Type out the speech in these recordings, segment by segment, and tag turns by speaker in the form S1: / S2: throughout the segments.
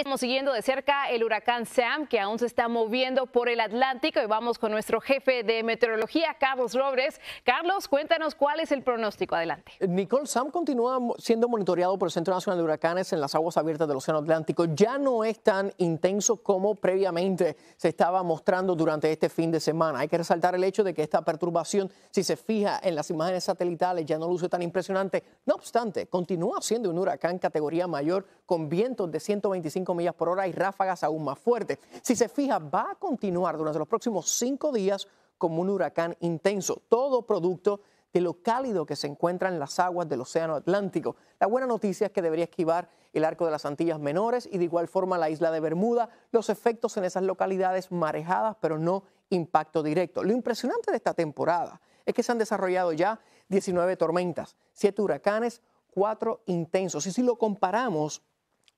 S1: estamos siguiendo de cerca el huracán Sam, que aún se está moviendo por el Atlántico. Y vamos con nuestro jefe de meteorología, Carlos Robles. Carlos, cuéntanos cuál es el pronóstico. Adelante.
S2: Eh, Nicole Sam continúa siendo monitoreado por el Centro Nacional de Huracanes en las aguas abiertas del Océano Atlántico. Ya no es tan intenso como previamente se estaba mostrando durante este fin de semana. Hay que resaltar el hecho de que esta perturbación, si se fija en las imágenes satelitales, ya no luce tan impresionante. No obstante, continúa siendo un huracán categoría mayor con vientos de 125 por hora y ráfagas aún más fuertes. Si se fija, va a continuar durante los próximos cinco días como un huracán intenso, todo producto de lo cálido que se encuentra en las aguas del Océano Atlántico. La buena noticia es que debería esquivar el arco de las Antillas Menores y de igual forma la isla de Bermuda, los efectos en esas localidades marejadas, pero no impacto directo. Lo impresionante de esta temporada es que se han desarrollado ya 19 tormentas, 7 huracanes, 4 intensos. Y si lo comparamos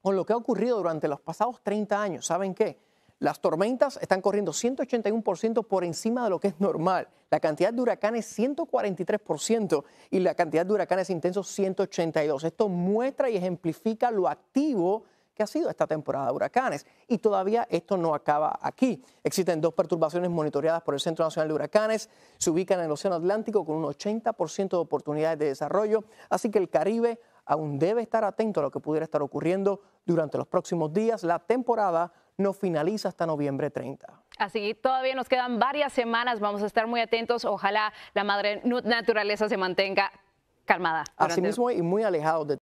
S2: con lo que ha ocurrido durante los pasados 30 años. ¿Saben qué? Las tormentas están corriendo 181% por encima de lo que es normal. La cantidad de huracanes 143% y la cantidad de huracanes intensos 182%. Esto muestra y ejemplifica lo activo que ha sido esta temporada de huracanes. Y todavía esto no acaba aquí. Existen dos perturbaciones monitoreadas por el Centro Nacional de Huracanes. Se ubican en el Océano Atlántico con un 80% de oportunidades de desarrollo. Así que el Caribe aún debe estar atento a lo que pudiera estar ocurriendo durante los próximos días. La temporada no finaliza hasta noviembre 30.
S1: Así que todavía nos quedan varias semanas, vamos a estar muy atentos, ojalá la madre naturaleza se mantenga calmada. Así
S2: mismo y muy alejados de